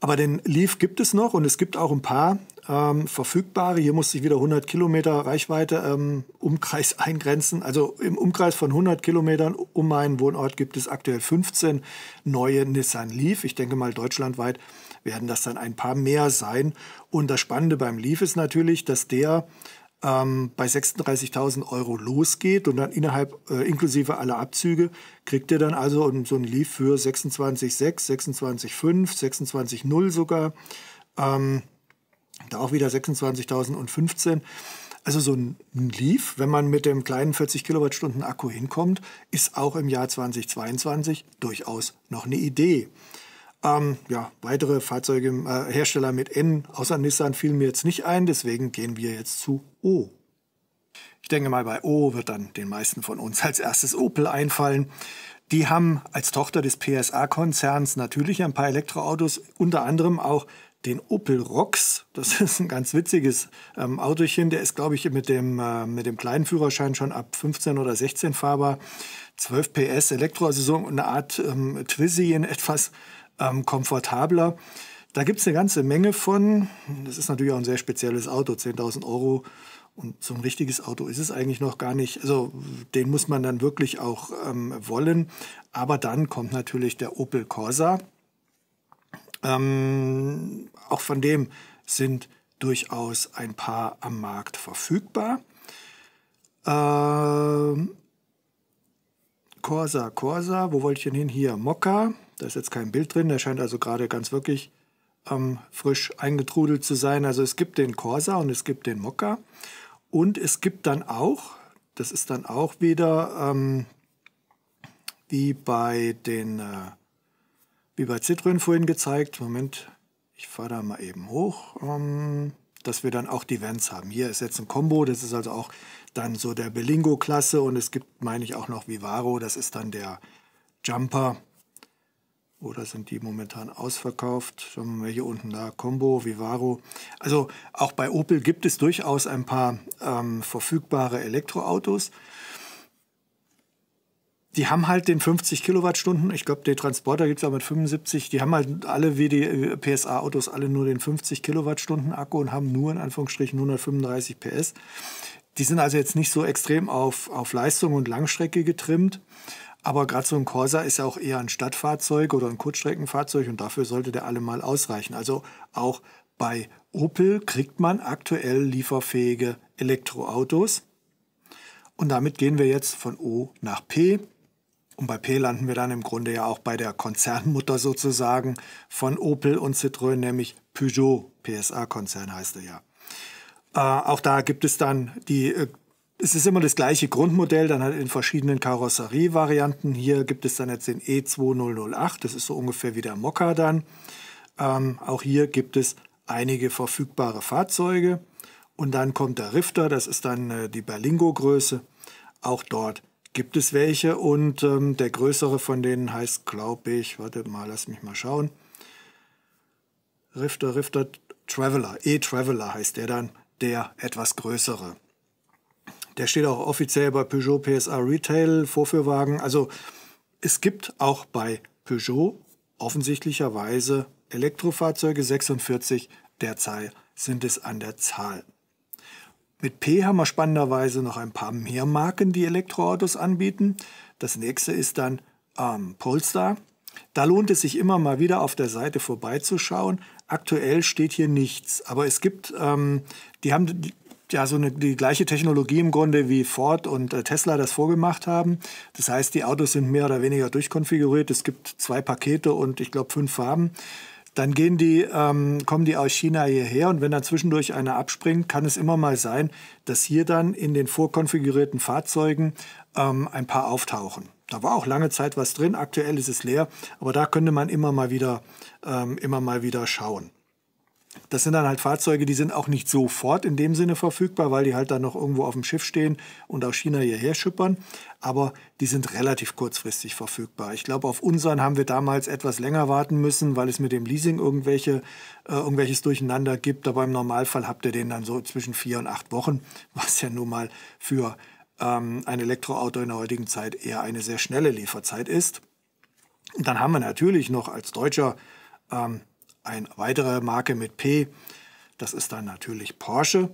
aber den Leaf gibt es noch und es gibt auch ein paar ähm, verfügbare. Hier muss ich wieder 100 Kilometer Reichweite ähm, Umkreis <laughs> eingrenzen. Also im Umkreis von 100 Kilometern um meinen Wohnort gibt es aktuell 15 neue Nissan Leaf. Ich denke mal, deutschlandweit werden das dann ein paar mehr sein. Und das Spannende beim Leaf ist natürlich, dass der ähm, bei 36.000 Euro losgeht und dann innerhalb äh, inklusive aller Abzüge kriegt ihr dann also so ein Leaf für 26,6, 26,5, 26,0 sogar. Ähm, da auch wieder 26.015. Also so ein Leaf, wenn man mit dem kleinen 40 Kilowattstunden Akku hinkommt, ist auch im Jahr 2022 durchaus noch eine Idee. Ähm, ja, weitere Fahrzeuge, äh, Hersteller mit N außer Nissan fielen mir jetzt nicht ein, deswegen gehen wir jetzt zu O. Ich denke mal, bei O wird dann den meisten von uns als erstes Opel einfallen. Die haben als Tochter des PSA-Konzerns natürlich ein paar Elektroautos, unter anderem auch den Opel Rox. Das <laughs> ist ein ganz witziges ähm, Autochen. Der ist, glaube ich, mit dem, äh, mit dem kleinen Führerschein schon ab 15 oder 16 fahrbar. 12 PS Elektro, also so eine Art ähm, Twizzyen, <laughs> etwas ähm, komfortabler. Da gibt es eine ganze Menge von. Das ist natürlich auch ein sehr spezielles Auto, 10.000 Euro. Und so ein richtiges Auto ist es eigentlich noch gar nicht. Also den muss man dann wirklich auch ähm, wollen. Aber dann kommt natürlich der Opel Corsa ähm, auch von dem sind durchaus ein paar am Markt verfügbar. Ähm, Corsa, Corsa, wo wollte ich denn hin? Hier, Mokka, da ist jetzt kein Bild drin, der scheint also gerade ganz wirklich ähm, frisch eingetrudelt zu sein. Also es gibt den Corsa und es gibt den Mokka und es gibt dann auch, das ist dann auch wieder ähm, wie bei den äh, wie bei Citroën vorhin gezeigt, Moment, ich fahre da mal eben hoch, ähm, dass wir dann auch die Vents haben. Hier ist jetzt ein Combo, das ist also auch dann so der Belingo-Klasse und es gibt, meine ich, auch noch Vivaro, das ist dann der Jumper. Oder sind die momentan ausverkauft? Schauen wir mal hier unten da, Combo, Vivaro. Also auch bei Opel gibt es durchaus ein paar ähm, verfügbare Elektroautos die haben halt den 50 Kilowattstunden, ich glaube, den Transporter gibt es auch mit 75, die haben halt alle wie die äh, PSA-Autos alle nur den 50 Kilowattstunden Akku und haben nur in Anführungsstrichen 135 PS. Die sind also jetzt nicht so extrem auf, auf Leistung und Langstrecke getrimmt. Aber gerade so ein Corsa ist ja auch eher ein Stadtfahrzeug oder ein Kurzstreckenfahrzeug und dafür sollte der allemal ausreichen. Also auch bei Opel kriegt man aktuell lieferfähige Elektroautos. Und damit gehen wir jetzt von O nach P. Und bei P landen wir dann im Grunde ja auch bei der Konzernmutter sozusagen von Opel und Citroën, nämlich Peugeot, PSA-Konzern heißt er ja. Äh, auch da gibt es dann die, äh, es ist immer das gleiche Grundmodell, dann halt in verschiedenen Karosserievarianten. Hier gibt es dann jetzt den E2008, das ist so ungefähr wie der Mokka dann. Ähm, auch hier gibt es einige verfügbare Fahrzeuge. Und dann kommt der Rifter, das ist dann äh, die Berlingo-Größe. Auch dort gibt es welche und ähm, der größere von denen heißt, glaube ich, warte mal, lass mich mal schauen. Rifter, Rifter Traveler, E-Traveler heißt der dann, der etwas größere. Der steht auch offiziell bei Peugeot PSA Retail, Vorführwagen. Also es gibt auch bei Peugeot offensichtlicherweise Elektrofahrzeuge, 46 derzeit sind es an der Zahl. Mit P haben wir spannenderweise noch ein paar mehr Marken, die Elektroautos anbieten. Das nächste ist dann ähm, Polestar. Da lohnt es sich immer mal wieder auf der Seite vorbeizuschauen. Aktuell steht hier nichts, aber es gibt, ähm, die haben ja so eine, die gleiche Technologie im Grunde wie Ford und äh, Tesla das vorgemacht haben. Das heißt, die Autos sind mehr oder weniger durchkonfiguriert. Es gibt zwei Pakete und ich glaube fünf Farben dann gehen die, ähm, kommen die aus China hierher und wenn dann zwischendurch einer abspringt, kann es immer mal sein, dass hier dann in den vorkonfigurierten Fahrzeugen ähm, ein paar auftauchen. Da war auch lange Zeit was drin, aktuell ist es leer, aber da könnte man immer mal wieder, ähm, immer mal wieder schauen. Das sind dann halt Fahrzeuge, die sind auch nicht sofort in dem Sinne verfügbar, weil die halt dann noch irgendwo auf dem Schiff stehen und aus China hierher schippern. Aber die sind relativ kurzfristig verfügbar. Ich glaube, auf unseren haben wir damals etwas länger warten müssen, weil es mit dem Leasing irgendwelche, äh, irgendwelches Durcheinander gibt. Aber im Normalfall habt ihr den dann so zwischen vier und acht Wochen, <laughs> was ja nun mal für ähm, ein Elektroauto in der heutigen Zeit eher eine sehr schnelle Lieferzeit ist. Und dann haben wir natürlich noch als Deutscher ähm, eine weitere Marke mit P, das ist dann natürlich Porsche.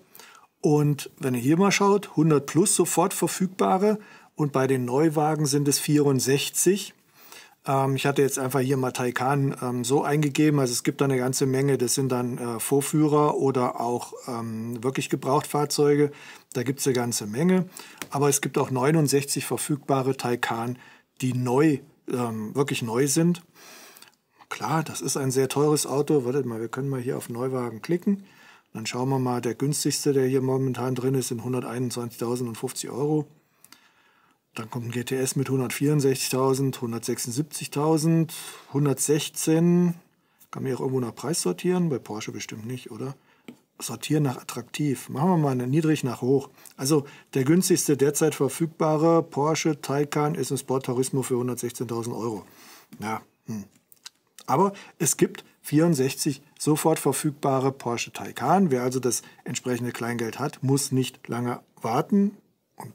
Und wenn ihr hier mal schaut, 100 plus sofort verfügbare und bei den Neuwagen sind es 64. Ähm, ich hatte jetzt einfach hier mal Taycan ähm, so eingegeben, also es gibt da eine ganze Menge, das sind dann äh, Vorführer oder auch ähm, wirklich Gebrauchtfahrzeuge, da gibt es eine ganze Menge. Aber es gibt auch 69 verfügbare Taycan, die neu, ähm, wirklich neu sind. Klar, das ist ein sehr teures Auto. Wartet mal, wir können mal hier auf Neuwagen klicken. Dann schauen wir mal, der günstigste, der hier momentan drin ist, sind 121.050 Euro. Dann kommt ein GTS mit 164.000, 176.000, 116. Kann man hier auch irgendwo nach Preis sortieren? Bei Porsche bestimmt nicht, oder? Sortieren nach attraktiv. Machen wir mal niedrig nach hoch. Also der günstigste derzeit verfügbare Porsche Taycan ist ein Sport Turismo für 116.000 Euro. Ja, hm. Aber es gibt 64 sofort verfügbare Porsche Taycan. Wer also das entsprechende Kleingeld hat, muss nicht lange warten. Und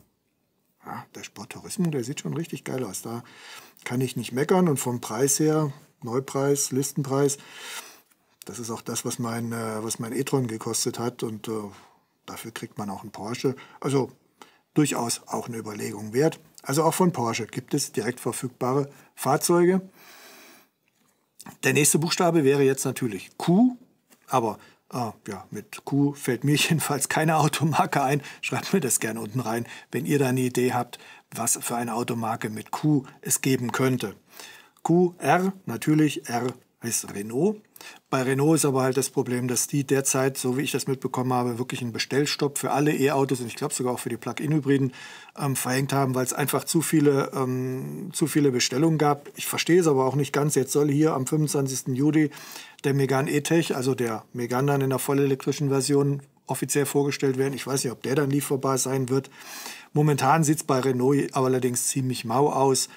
ja, der Sporttourismus, der sieht schon richtig geil aus. Da kann ich nicht meckern. Und vom Preis her, Neupreis, Listenpreis, das ist auch das, was mein äh, was mein e-tron gekostet hat. Und äh, dafür kriegt man auch einen Porsche. Also durchaus auch eine Überlegung wert. Also auch von Porsche gibt es direkt verfügbare Fahrzeuge. Der nächste Buchstabe wäre jetzt natürlich Q, aber äh, ja, mit Q fällt mir <laughs> jedenfalls keine Automarke ein. Schreibt mir das gerne unten rein, wenn ihr da eine Idee habt, was für eine Automarke mit Q es geben könnte. Q, R, natürlich R heißt Renault. Bei Renault ist aber halt das Problem, dass die derzeit, so wie ich das mitbekommen habe, wirklich einen Bestellstopp für alle E-Autos und ich glaube sogar auch für die Plug-in-Hybriden ähm, verhängt haben, weil es einfach zu viele, ähm, zu viele Bestellungen gab. Ich verstehe es aber auch nicht ganz. Jetzt soll hier am 25. Juli der Megan E-Tech, also der Megan dann in der vollelektrischen Version, offiziell vorgestellt werden. Ich weiß nicht, ob der dann lieferbar sein wird. Momentan sieht es bei Renault allerdings ziemlich mau aus.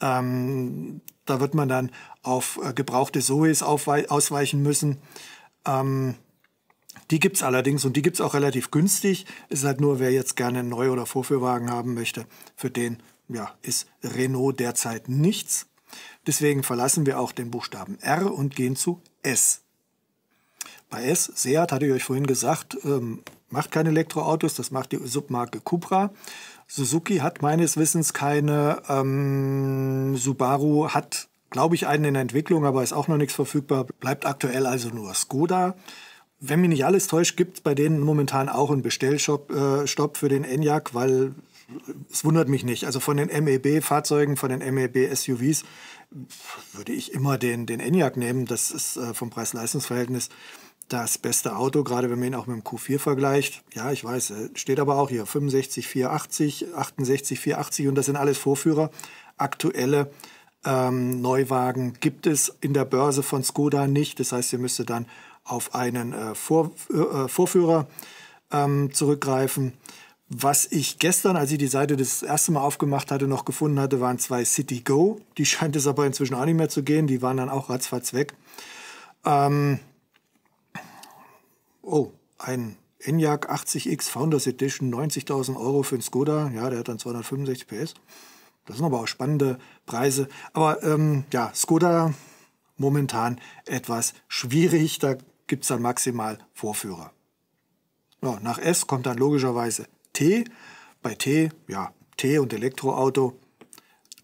Ähm, da wird man dann auf äh, gebrauchte Zoes ausweichen müssen. Ähm, die es allerdings und die gibt es auch relativ günstig. Es ist halt nur, wer jetzt gerne einen Neu- oder Vorführwagen haben möchte, für den ja, ist Renault derzeit nichts. Deswegen verlassen wir auch den Buchstaben R und gehen zu S. Bei S, Seat, hatte ich euch vorhin gesagt, ähm, macht keine Elektroautos, das macht die Submarke Cupra. Suzuki hat meines Wissens keine, ähm, Subaru hat glaube ich, einen in Entwicklung, aber ist auch noch nichts verfügbar. Bleibt aktuell also nur Skoda. Wenn mich nicht alles täuscht, gibt es bei denen momentan auch einen Bestellstopp äh, für den Enyaq, weil es wundert mich nicht. Also von den MEB-Fahrzeugen, von den MEB-SUVs würde ich immer den, den Enyaq nehmen. Das ist äh, vom Preis-Leistungs-Verhältnis das beste Auto, gerade wenn man ihn auch mit dem Q4 vergleicht. Ja, ich weiß, äh, steht aber auch hier 65, 480, 68, 480 und das sind alles Vorführer. Aktuelle ähm, Neuwagen gibt es in der Börse von Skoda nicht. Das heißt, ihr müsstet dann auf einen äh, Vor äh, äh, Vorführer ähm, zurückgreifen. Was ich gestern, als ich die Seite das erste Mal aufgemacht hatte, noch gefunden hatte, waren zwei City Go. Die scheint es aber inzwischen auch nicht mehr zu gehen. Die waren dann auch ratzfatz weg. Ähm oh, ein Enyaq 80X Founders Edition, 90.000 Euro für einen Skoda. Ja, der hat dann 265 PS. Das sind aber auch spannende Preise. Aber ähm, ja, Skoda momentan etwas schwierig. Da gibt es dann maximal Vorführer. Ja, nach S kommt dann logischerweise T. Bei T, ja, T und Elektroauto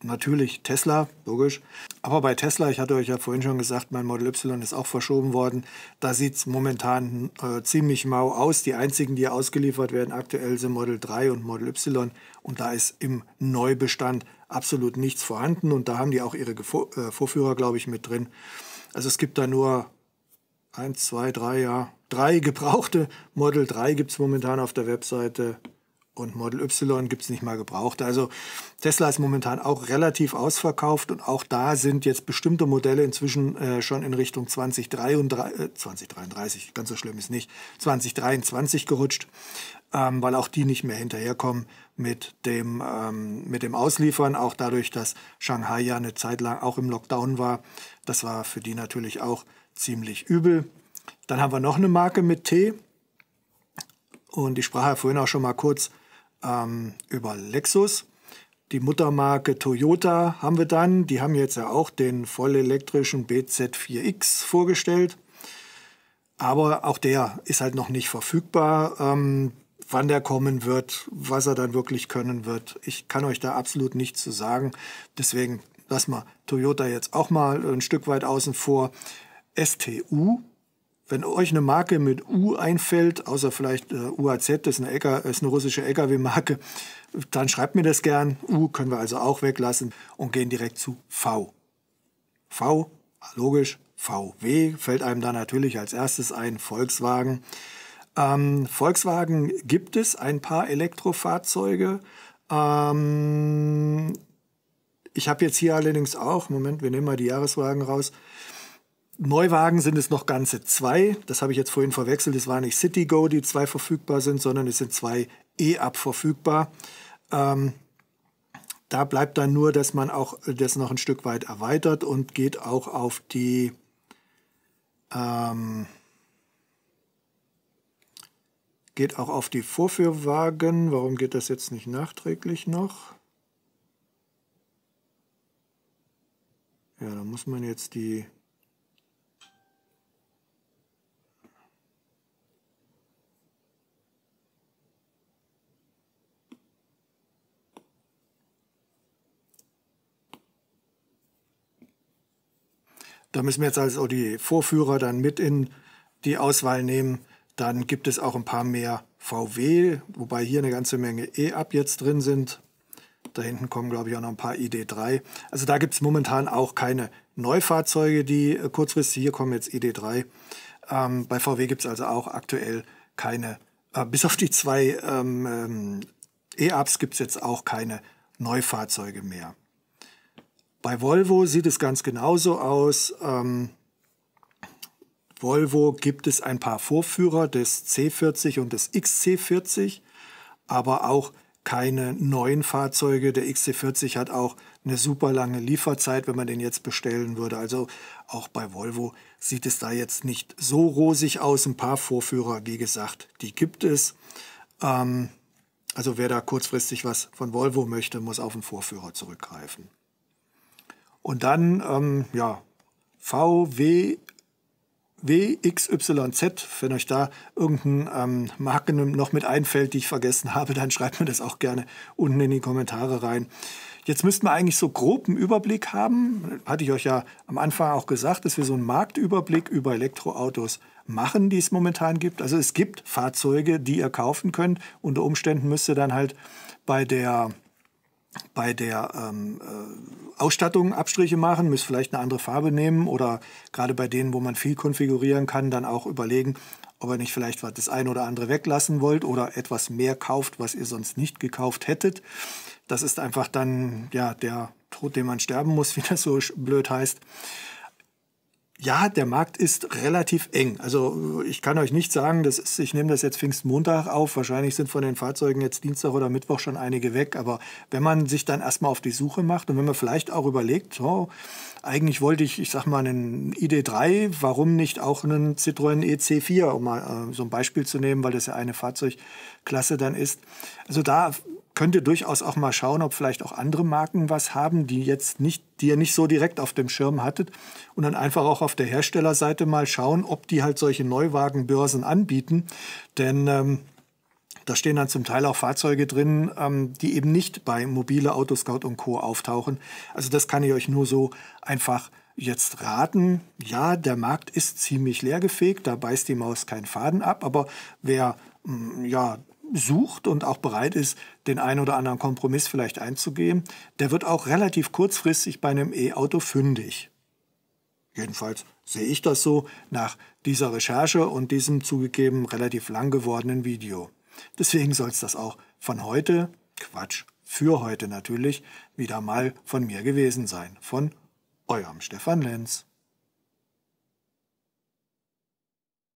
natürlich Tesla, logisch. Aber bei Tesla, ich hatte euch ja vorhin schon gesagt, mein Model Y ist auch verschoben worden. Da sieht es momentan äh, ziemlich mau aus. Die einzigen, die ausgeliefert werden aktuell, sind Model 3 und Model Y. Und da ist im Neubestand absolut nichts vorhanden. Und da haben die auch ihre Gefo äh, Vorführer, glaube ich, mit drin. Also es gibt da nur eins, zwei, drei, ja, drei gebrauchte Model 3 gibt es momentan auf der Webseite und Model Y gibt es nicht mal gebraucht. Also Tesla ist momentan auch relativ ausverkauft und auch da sind jetzt bestimmte Modelle inzwischen äh, schon in Richtung 2033, 2033, äh, ganz so schlimm ist nicht, 2023 gerutscht, ähm, weil auch die nicht mehr hinterherkommen mit dem, ähm, mit dem Ausliefern. Auch dadurch, dass Shanghai ja eine Zeit lang auch im Lockdown war. Das war für die natürlich auch ziemlich übel. Dann haben wir noch eine Marke mit T. Und ich sprach ja vorhin auch schon mal kurz ähm, über Lexus. Die Muttermarke Toyota haben wir dann. Die haben jetzt ja auch den vollelektrischen BZ4X vorgestellt. Aber auch der ist halt noch nicht verfügbar. Ähm, wann der kommen wird, was er dann wirklich können wird, ich kann euch da absolut nichts zu sagen. Deswegen lassen wir Toyota jetzt auch mal ein Stück weit außen vor. STU wenn euch eine Marke mit U einfällt, außer vielleicht äh, UAZ, das ist eine, LK, äh, ist eine russische LKW-Marke, dann schreibt mir das gern. U können wir also auch weglassen und gehen direkt zu V. V, logisch, VW fällt einem da natürlich als erstes ein, Volkswagen. Ähm, Volkswagen gibt es ein paar Elektrofahrzeuge. Ähm, ich habe jetzt hier allerdings auch, Moment, wir nehmen mal die Jahreswagen raus. Neuwagen sind es noch ganze zwei. Das habe ich jetzt vorhin verwechselt. Es war nicht Citygo, die zwei verfügbar sind, sondern es sind zwei E-Up verfügbar. Ähm, da bleibt dann nur, dass man auch das noch ein Stück weit erweitert und geht auch auf die ähm, geht auch auf die Vorführwagen. Warum geht das jetzt nicht nachträglich noch? Ja, da muss man jetzt die Da müssen wir jetzt also die Vorführer dann mit in die Auswahl nehmen. Dann gibt es auch ein paar mehr VW, wobei hier eine ganze Menge E-Up jetzt drin sind. Da hinten kommen, glaube ich, auch noch ein paar ID3. Also da gibt es momentan auch keine Neufahrzeuge, die äh, kurzfristig hier kommen, jetzt ID3. Ähm, bei VW gibt es also auch aktuell keine, äh, bis auf die zwei ähm, ähm E-Ups gibt es jetzt auch keine Neufahrzeuge mehr. Bei Volvo sieht es ganz genauso aus. Ähm, Volvo gibt es ein paar Vorführer des C40 und des XC40, aber auch keine neuen Fahrzeuge. Der XC40 hat auch eine super lange Lieferzeit, wenn man den jetzt bestellen würde. Also auch bei Volvo sieht es da jetzt nicht so rosig aus. Ein paar Vorführer, wie gesagt, die gibt es. Ähm, also wer da kurzfristig was von Volvo möchte, muss auf den Vorführer zurückgreifen. Und dann, ähm, ja, VW WXYZ, wenn euch da irgendein ähm, Marke noch mit einfällt, die ich vergessen habe, dann schreibt mir das auch gerne unten in die Kommentare rein. Jetzt müssten wir eigentlich so groben Überblick haben. Hatte ich euch ja am Anfang auch gesagt, dass wir so einen Marktüberblick über Elektroautos machen, die es momentan gibt. Also es gibt Fahrzeuge, die ihr kaufen könnt. Unter Umständen müsst ihr dann halt bei der bei der ähm, äh, Ausstattung Abstriche machen, müsst vielleicht eine andere Farbe nehmen oder gerade bei denen, wo man viel konfigurieren kann, dann auch überlegen, ob ihr nicht vielleicht das eine oder andere weglassen wollt oder etwas mehr kauft, was ihr sonst nicht gekauft hättet. Das ist einfach dann ja der Tod, den man sterben muss, <laughs> wie das so blöd heißt ja, der Markt ist relativ eng. Also ich kann euch nicht sagen, das ist, ich nehme das jetzt Pfingstmontag auf. Wahrscheinlich sind von den Fahrzeugen jetzt Dienstag oder Mittwoch schon einige weg. Aber wenn man sich dann erstmal auf die Suche macht und wenn man vielleicht auch überlegt, oh, eigentlich wollte ich, ich sag mal, einen ID3, warum nicht auch einen Citroën EC4, um mal äh, so ein Beispiel zu nehmen, weil das ja eine Fahrzeugklasse dann ist. Also da könnte durchaus auch mal schauen, ob vielleicht auch andere Marken was haben, die jetzt nicht, die ihr nicht so direkt auf dem Schirm hattet und dann einfach auch auf der Herstellerseite mal schauen, ob die halt solche Neuwagenbörsen anbieten, denn ähm, da stehen dann zum Teil auch Fahrzeuge drin, ähm, die eben nicht bei mobile Autoscout und Co. auftauchen. Also das kann ich euch nur so einfach jetzt raten. Ja, der Markt ist ziemlich leergefegt, da beißt die Maus keinen Faden ab, aber wer mm, ja, sucht und auch bereit ist, den einen oder anderen Kompromiss vielleicht einzugehen, der wird auch relativ kurzfristig bei einem E-Auto fündig. Jedenfalls sehe ich das so nach dieser Recherche und diesem zugegeben relativ lang gewordenen Video. Deswegen soll es das auch von heute, Quatsch, für heute natürlich, wieder mal von mir gewesen sein. Von eurem Stefan Lenz.